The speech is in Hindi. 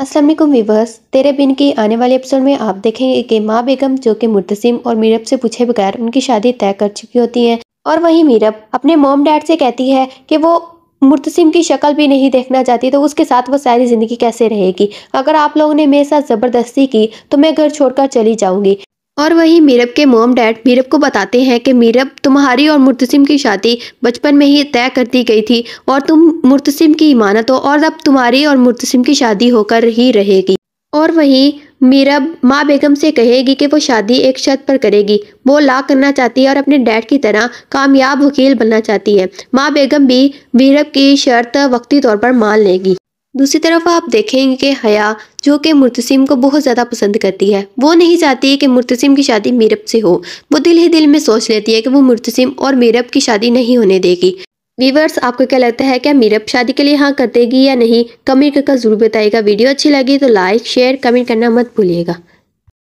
असलम विवर्स तेरे बिन की आने वाले एपिसोड में आप देखेंगे कि माँ बेगम जो कि मुर्तसिम और मीरब से पूछे बगैर उनकी शादी तय कर चुकी होती है और वहीं मीरब अपने मोम डैड से कहती है कि वो मुर्तसिम की शक्ल भी नहीं देखना चाहती तो उसके साथ वो सारी ज़िंदगी कैसे रहेगी अगर आप लोगों ने मेरे साथ ज़बरदस्ती की तो मैं घर छोड़कर चली जाऊंगी और वहीं मीरब के मोम डैड मीरब को बताते हैं कि मीरब तुम्हारी और मुर्तसिम की शादी बचपन में ही तय कर दी गई थी और तुम मुर्तसिम की इमानत हो और अब तुम्हारी और मुर्तसिम की शादी होकर ही रहेगी और वहीं मीरब माँ बेगम से कहेगी कि वो शादी एक शर्त पर करेगी वो ला करना चाहती है और अपने डैड की तरह कामयाब वकील बनना चाहती है माँ बेगम भी मीरब की शर्त वक्ती तौर पर मान लेगी दूसरी तरफ आप देखेंगे कि हया जो कि मुर्तसिम को बहुत ज़्यादा पसंद करती है वो नहीं चाहती कि मुर्तसिम की शादी मीरब से हो वो दिल ही दिल में सोच लेती है कि वो मुर्तसिम और मीरब की शादी नहीं होने देगी वीवर्स आपको क्या लगता है क्या मीरब शादी के लिए हाँ कर देगी या नहीं कमेंट करके जरूर बताइएगा वीडियो अच्छी लगी तो लाइक शेयर कमेंट करना मत भूलिएगा